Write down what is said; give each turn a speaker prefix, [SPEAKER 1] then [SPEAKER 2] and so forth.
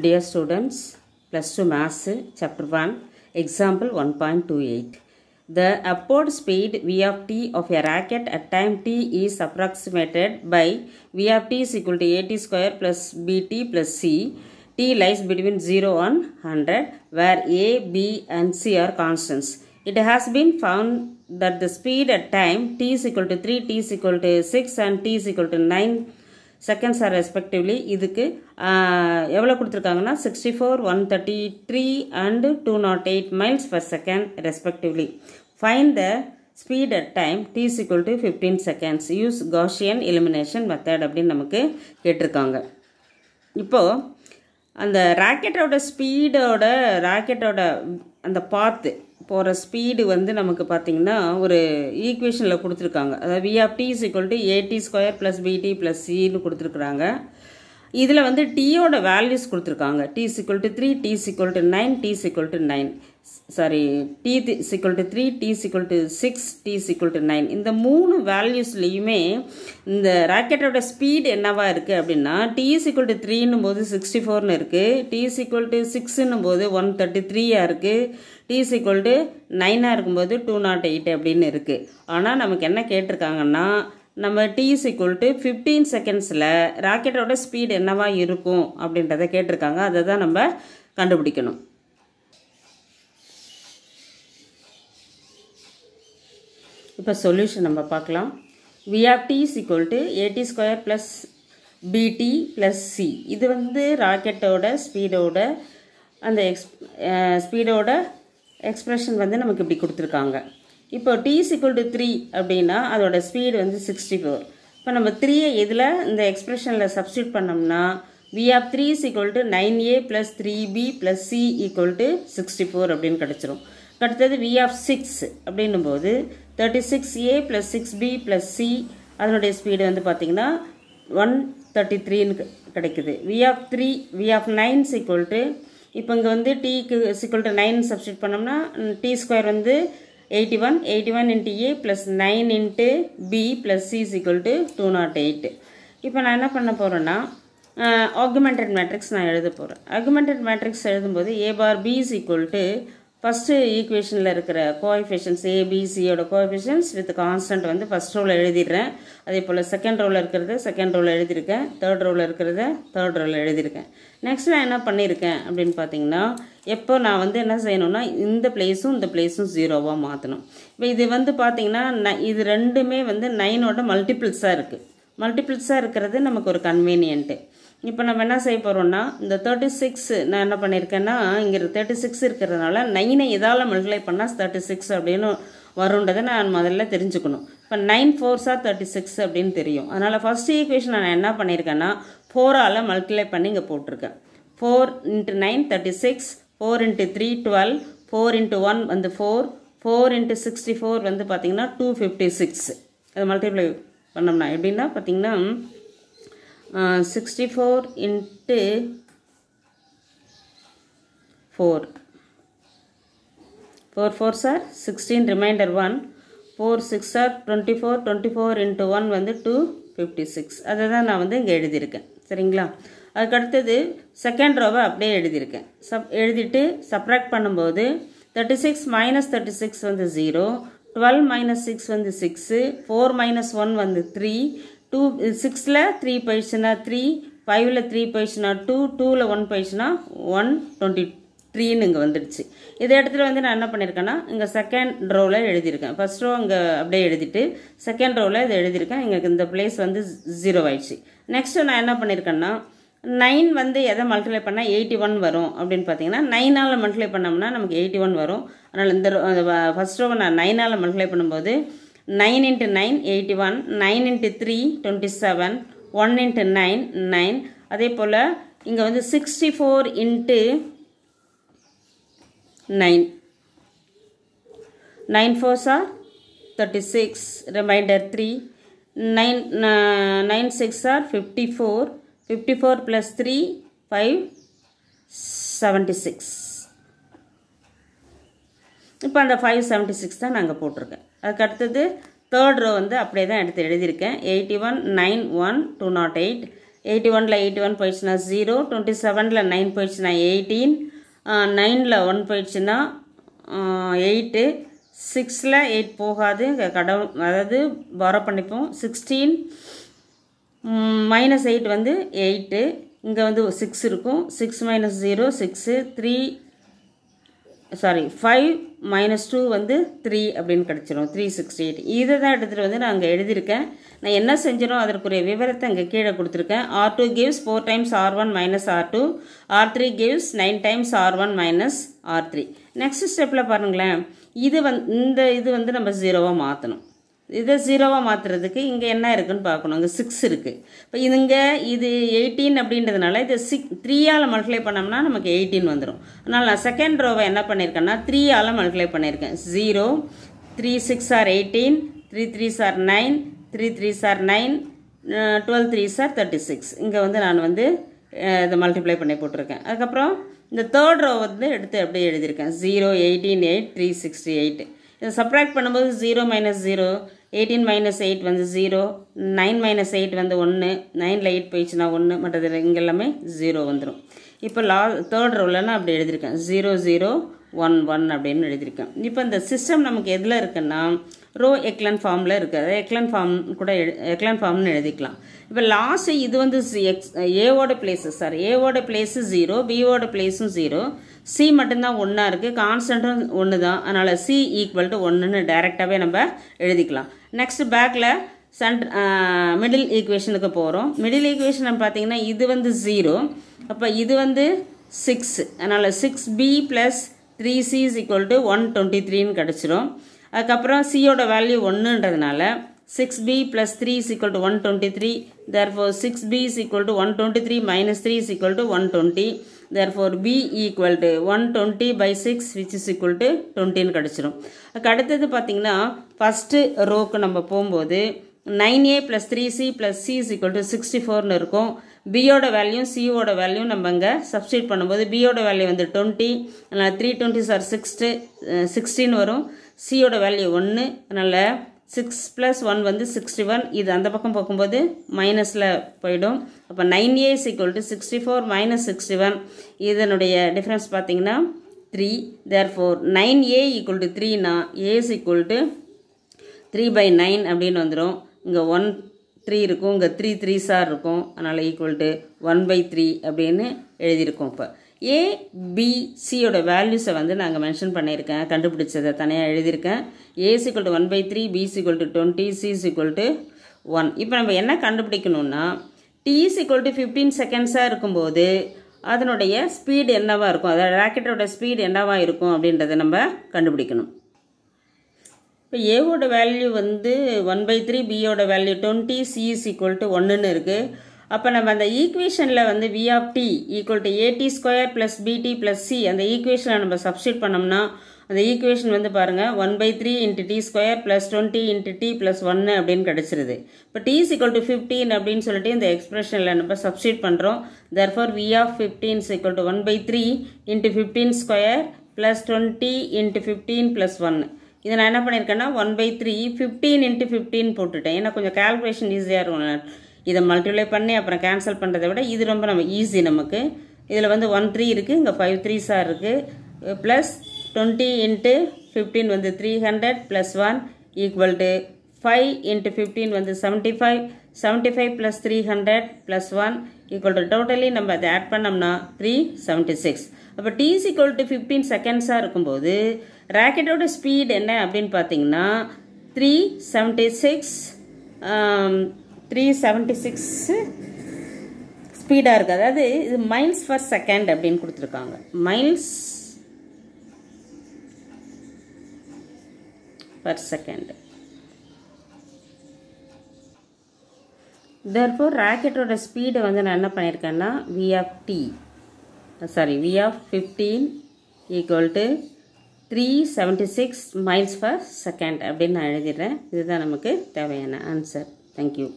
[SPEAKER 1] Dear students, plus 2 mass chapter 1 example 1.28. The upward speed V of t of a racket at time t is approximated by V of t is equal to at square plus bt plus c. t lies between 0 and 100 where a, b and c are constants. It has been found that the speed at time t is equal to 3, t is equal to 6 and t is equal to 9 seconds are respectively இதுக்கு எவ்வளோ கொடுத்துருக்காங்கன்னா sixty four one thirty three and two nought eight miles per second respectively find the speed at time T equal to fifteen seconds use Gaussian elimination method அப்படின்னு நமக்கு கேட்டிருக்காங்க இப்போது அந்த ராக்கெட்டோட ஸ்பீடோட ராக்கெட்டோட அந்த பாத்து போகிற ஸ்பீடு வந்து நமக்கு பார்த்திங்கன்னா ஒரு ஈக்குவேஷனில் கொடுத்துருக்காங்க அதாவது V of is equal to AD square plus பிடி ப்ளஸ் சின்னு கொடுத்துருக்குறாங்க இதில் வந்து டீயோட வேல்யூஸ் கொடுத்துருக்காங்க T equal to three T equal to nine T equal to nine sorry T equal to three T equal to six T equal to nine இந்த மூணு வேல்யூஸ்லேயுமே இந்த ராக்கெட்டோட ஸ்பீடு என்னவாக இருக்குது அப்படின்னா டி சிக்வல் டு த்ரீன்னும் போது சிக்ஸ்டி ஃபோர்னு இருக்குது டி சிக்வல் டு சிக்ஸ்ன்னும் போது ஒன் தேர்ட்டி த்ரீயாக இருக்குது டி சிக்வல் டு நைனாக இருக்கும்போது டூ நாட் எயிட் அப்படின்னு இருக்குது ஆனால் நமக்கு என்ன கேட்டிருக்காங்கன்னா நம்ம டி இஸ் டு ஃபிஃப்டீன் செகண்ட்ஸில் ராக்கெட்டோட ஸ்பீடு என்னவாக இருக்கும் அப்படின்றத கேட்டிருக்காங்க அதை தான் நம்ம கண்டுபிடிக்கணும் இப்போ சொல்யூஷன் நம்ம பார்க்கலாம் V of T of is equal to AD square plus பிடி ப்ளஸ் சி இது வந்து ராக்கெட்டோட ஸ்பீடோட அந்த எக்ஸ் ஸ்பீடோட எக்ஸ்ப்ரெஷன் வந்து நமக்கு இப்படி கொடுத்துருக்காங்க இப்போ டி சிக்குவல் டு த்ரீ அப்படின்னா அதோடய ஸ்பீடு வந்து சிக்ஸ்டி ஃபோர் இப்போ நம்ம த்ரீயை இதில் இந்த எக்ஸ்ப்ரெஷனில் சப்ஸ்டியூட் பண்ணோம்னா V of three is equal to nine A plus three B plus C equal to sixty four அப்படின்னு கிடச்சிரும் அடுத்தது வி ஆஃப் சிக்ஸ் அப்படின்னும் போது thirty six A plus six B plus C அதனுடைய ஸ்பீடு வந்து பார்த்திங்கன்னா ஒன் தேர்ட்டி த்ரீன்னு கிடைக்குது V of three V of nine equal to இப்போ இங்கே வந்து டீக்கு சிக்குவல் டு நைன் சப்ஸ்டியூட் பண்ணோம்னா டி ஸ்கொயர் வந்து 81, 81 into A plus 9 into B plus C is equal to 208. இப்போ நான் என்ன பண்ண போகிறேன்னா ஆகுமெண்டட் மேட்ரிக்ஸ் நான் எழுத போகிறேன் ஆகுமெண்டட் மேட்ரிக்ஸ் எழுதும்போது A bar B is equal to first ஈக்குவேஷனில் இருக்கிற கோஎஃபிஷியன்ஸ் ஏபிசியோட கோஎஃபிஷியன்ஸ் வித் கான்ஸ்டன்ட் வந்து ஃபஸ்ட் ரோவில் எழுதிடுறேன் அதே போல் செகண்ட் ரோவில் இருக்கிறத செகண்ட் ரோவில் எழுதியிருக்கேன் தேர்ட் ரோவில் இருக்கிறத தேர்ட் ரோவில் எழுதியிருக்கேன் நெக்ஸ்ட் நான் என்ன பண்ணியிருக்கேன் அப்படின்னு பார்த்தீங்கன்னா எப்போ நான் வந்து என்ன செய்யணும்னா இந்த பிளேஸும் இந்த பிளேஸும் ஜீரோவாக மாற்றணும் இப்போ இது வந்து பார்த்தீங்கன்னா இது ரெண்டுமே வந்து நைனோட மல்டிபிள்ஸாக இருக்குது மல்டிபிள்ஸாக இருக்கிறது நமக்கு ஒரு கன்வீனியன்ட்டு இப்போ நம்ம என்ன செய்ய போகிறோம்னா இந்த தேர்ட்டி சிக்ஸ் நான் என்ன பண்ணியிருக்கேன்னா இங்கே தேர்ட்டி சிக்ஸ் இருக்கிறதுனால நைனை இதால் மல்டிப்ளை பண்ணால் தேர்ட்டி சிக்ஸ் அப்படின்னு வருன்றதை நான் முதல்ல தெரிஞ்சுக்கணும் இப்போ நைன் ஃபோர்ஸாக தேர்ட்டி சிக்ஸ் அப்படின்னு தெரியும் அதனால் ஃபஸ்ட் ஈக்குவேஷன் நான் என்ன பண்ணியிருக்கேன்னா ஃபோரால் மல்டிப்ளை பண்ணி இங்கே போட்டிருக்கேன் four into nine thirty six four into three twelve four into one வந்து four four into sixty four வந்து பார்த்திங்கன்னா டூ ஃபிஃப்டி சிக்ஸ் அதை மல்டிப்ளை பண்ணோம்னா எப்படின்னா பார்த்திங்கன்னா sixty four into four four four sir sixteen remainder one four six sir twenty four twenty four into one வந்து two fifty six அதை தான் நான் வந்து இங்கே எழுதியிருக்கேன் சரிங்களா அதுக்கடுத்தது செகண்ட் ரோவை அப்படியே எழுதியிருக்கேன் சப் எழுதிட்டு சப்ராக்ட் பண்ணும்போது thirty six minus thirty six வந்து ஜீரோ டுவெல் மைனஸ் சிக்ஸ் வந்து சிக்ஸு ஃபோர் மைனஸ் ஒன் வந்து த்ரீ டூ சிக்ஸில் த்ரீ போயிடுச்சுன்னா த்ரீ ஃபைவ்ல த்ரீ போயிடுச்சுன்னா டூ டூவில் ஒன் போயிடுச்சுன்னா ஒன் டுவெண்ட்டி த்ரீன்னு இங்கே வந்துடுச்சு இதை இடத்துல வந்து நான் என்ன பண்ணியிருக்கேன்னா இங்கே செகண்ட் ரோவில் எழுதியிருக்கேன் ஃபஸ்ட் ரோ இங்கே அப்படியே எழுதிட்டு செகண்ட் ரோவில் இதை எழுதியிருக்கேன் எங்களுக்கு இந்த பிளேஸ் வந்து ஜீரோ ஆயிடுச்சு நெக்ஸ்ட்டு நான் என்ன பண்ணியிருக்கேன்னா நைன் வந்து எதை மல்டிப்ளை பண்ணால் எயிட்டி ஒன் வரும் அப்படின்னு பார்த்தீங்கன்னா நைனால் மல்டிப்ளை பண்ணோம்னா நமக்கு எயிட்டி ஒன் வரும் அதனால் இந்த ஃபஸ்ட் ரோவை நான் நைனால் மல்டிப்ளை பண்ணும்போது nine into nine eighty one nine into three twenty seven one into nine nine அதே போல் இங்கே வந்து sixty four into nine nine fours are thirty six remainder three nine nine six are fifty four fifty four plus three five seventy six இப்போ அந்த five seventy six தான் நாங்கள் போட்டிருக்கேன் அதுக்கடுத்தது தேர்ட் ரோ வந்து அப்படியே தான் எடுத்து எழுதியிருக்கேன் eighty one nine one two nought eight eighty ஒனில் எயிட்டி ஒன் போயிடுச்சுன்னா ஜீரோ டுவெண்ட்டி செவனில் நைன் போயிடுச்சுன்னா எயிட்டீன் நைனில் ஒன் போயிடுச்சுன்னா எயிட்டு சிக்ஸில் எயிட் போகாது கடவுள் அதாவது பாரோ பண்ணிப்போம் சிக்ஸ்டீன் மைனஸ் எயிட் வந்து எயிட்டு இங்கே வந்து சிக்ஸ் இருக்கும் six minus zero six three sorry five minus two வந்து த்ரீ அப்படின்னு கிடச்சிரும் த்ரீ சிக்ஸ்டி எயிட் இதை தான் எடுத்துகிட்டு வந்து நான் அங்கே எழுதியிருக்கேன் நான் என்ன செஞ்சிடும் அதற்குரிய விவரத்தை அங்கே கீழே கொடுத்துருக்கேன் R two gives four times R one minus R two R three gives nine times R one minus R three next ஸ்டெப்பில் பாருங்களேன் இது வந் இந்த இது வந்து நம்ம ஜீரோவாக மாற்றணும் இதை ஜீரோவாக மாற்றுறதுக்கு இங்கே என்ன இருக்குதுன்னு பார்க்கணும் இங்கே சிக்ஸ் இருக்குது இப்போ இங்கே இது எயிட்டீன் அப்படின்றதுனால இது சிக் த்ரீயால் மல்டிப்ளை பண்ணோம்னா நமக்கு எயிட்டீன் வந்துடும் அதனால் நான் செகண்ட் ரோவை என்ன பண்ணியிருக்கேன்னா த்ரீயால் மல்டிப்ளை பண்ணியிருக்கேன் zero three six are eighteen three three sir nine three three sir nine twelve three sir thirty six இங்கே வந்து நான் வந்து uh, இதை மல்டிப்ளை பண்ணி போட்டிருக்கேன் அதுக்கப்புறம் இந்த தேர்ட் ரோ வந்து எடுத்து அப்படியே எழுதியிருக்கேன் zero eighteen eight three sixty eight இதை சப்ராக்ட் பண்ணும்போது zero minus zero eighteen minus eight வந்து ஜீரோ நைன் மைனஸ் எயிட் வந்து ஒன்று நைனில் எயிட் போயிடுச்சுன்னா ஒன்று மற்றது இங்கே எல்லாமே ஜீரோ வந்துடும் இப்போ லா தேர்ட் ரோலன்னா அப்படி எழுதியிருக்கேன் ஜீரோ ஜீரோ ஒன் ஒன் அப்படின்னு எழுதியிருக்கேன் இப்போ இந்த சிஸ்டம் நமக்கு எதில் இருக்குன்னா ரோ எக்லன் ஃபார்மில் இருக்குது அதாவது எக்லன் ஃபார்ம் கூட எழு எக்லன் ஃபார்ம்னு எழுதிக்கலாம் இப்போ லாஸ்ட்டு இது வந்து எக்ஸ் ஏவோட பிளேஸு சார் ஏவோட பிளேஸு ஜீரோ பிஓட பிளேஸும் ஜீரோ சி மட்டும்தான் ஒன்றா இருக்குது கான்ஸ்டன்ட்டும் ஒன்று தான் அதனால் சி ஈக்குவல் டு ஒன்றுன்னு டைரெக்டாகவே நம்ம எழுதிக்கலாம் நெக்ஸ்ட் பேக்கில் சென்ட் மிடில் ஈக்குவேஷனுக்கு போகிறோம் மிடில் ஈக்குவேஷன் பார்த்தீங்கன்னா இது வந்து ஜீரோ அப்போ இது வந்து சிக்ஸ் அதனால் six B plus three c is equal to one twenty த்ரீன்னு கிடச்சிரும் அதுக்கப்புறம் சியோட வேல்யூ ஒன்றுன்றதுனால 6b plus 3 is equal to 123. Therefore, 6b is equal to 123 minus 3 is equal to 120. Therefore, b equal to 120 by 6 which is equal to 20ன்னு கிடச்சிரும் அடுத்தது பார்த்தீங்கன்னா first ரோக்கு நம்ம போகும்போது nine A plus three c plus c is equal to sixty ஃபோர்னு இருக்கும் பியோட வேல்யூ சியோட வேல்யூ நம்ம இங்கே சப்ஸ்டியூட் பண்ணும்போது பியோட வேல்யூ வந்து டுவெண்ட்டி அதனால் three twenty sir sixty sixty வரும் சியோட வேல்யூ ஒன்று அதனால் சிக்ஸ் ப்ளஸ் ஒன் வந்து சிக்ஸ்டி ஒன் இது அந்த பக்கம் பார்க்கும்போது மைனஸில் போயிடும் அப்போ nine a is equal to sixty four minus sixty one இதனுடைய டிஃப்ரென்ஸ் பார்த்தீங்கன்னா three therefore nine a equal to த்ரீனா a is to three by nine அப்படின்னு வந்துடும் இங்கே ஒன் த்ரீ இருக்கும் இங்கே த்ரீ த்ரீ சார் இருக்கும் அதனால் equal to one by three அப்படின்னு எழுதியிருக்கோம் இப்போ ஏபிசியோட வேல்யூஸை வந்து நாங்கள் மென்ஷன் பண்ணியிருக்கேன் கண்டுபிடிச்சதை தனியாக எழுதியிருக்கேன் a is equal to one by three b is equal to twenty c is equal to one இப்போ நம்ம என்ன கண்டுபிடிக்கணும்னா டிசிக்வல் டு ஃபிஃப்டீன் செகண்ட்ஸாக இருக்கும்போது அதனுடைய ஸ்பீடு என்னவாக இருக்கும் அதாவது ராக்கெட்டோட ஸ்பீடு என்னவாக இருக்கும் அப்படின்றத நம்ம கண்டுபிடிக்கணும் இப்போ ஏவோட வேல்யூ வந்து ஒன் பை த்ரீ பியோட value twenty c is equal to ஒன்றுன்னு இருக்குது அப்போ நம்ம அந்த ஈக்குவேஷனில் வந்து v of t equal to AD square plus பிடி ப்ளஸ் சி அந்த ஈக்குவேஷனில் நம்ம சப்ஸ்டியூட் பண்ணோம்னா அந்த ஈக்குவேஷன் வந்து பாருங்கள் one by three into t square plus twenty into t plus ஒன்று அப்படின்னு கிடச்சிருது இப்போ டி ஈக்குவல் டு ஃபிஃப்டீன் அப்படின்னு சொல்லிட்டு இந்த எக்ஸ்பிரஷனில் நம்ம சப்ஸ்டியூட் பண்ணுறோம் for v of fifteen is equal to one by three into fifteen square plus twenty into fifteen plus ஒன்று இதை நான் என்ன பண்ணியிருக்கேன்னா one by three fifteen into fifteen போட்டுட்டேன் ஏன்னா கொஞ்சம் கால்குலேஷன் ஈஸியாக இருக்கும் இதை மல்டிப்ளை பண்ணி அப்புறம் கேன்சல் பண்ணுறதை விட இது ரொம்ப நம்ம ஈஸி நமக்கு இதில் வந்து ஒன் த்ரீ இருக்குது இங்கே ஃபைவ் த்ரீ சார் இருக்குது ப்ளஸ் டுவெண்ட்டி இன்ட்டு ஃபிஃப்டீன் வந்து three hundred plus one equal to five into fifteen வந்து seventy five seventy five plus three hundred plus one equal to totally நம்ம அதை ஆட் பண்ணோம்னா three seventy six அப்போ t is equal to fifteen செகண்ட்ஸாக இருக்கும்போது ராக்கெட்டோட speed என்ன அப்படின்னு பார்த்தீங்கன்னா three seventy six three seventy six ஸ்பீடாக இருக்குது அதாவது இது மைல்ஸ் ஃபர் செகண்ட் அப்படின்னு கொடுத்துருக்காங்க மைல்ஸ் பர் செகண்ட் தெர்ஃபோர் ராக்கெட்டோட ஸ்பீடை வந்து நான் என்ன பண்ணியிருக்கேன்னா v of t sorry v of fifteen equal to three seventy six miles per second அப்படின்னு நான் எழுதிடுறேன் இதுதான் நமக்கு தேவையான ஆன்சர் தேங்க்யூ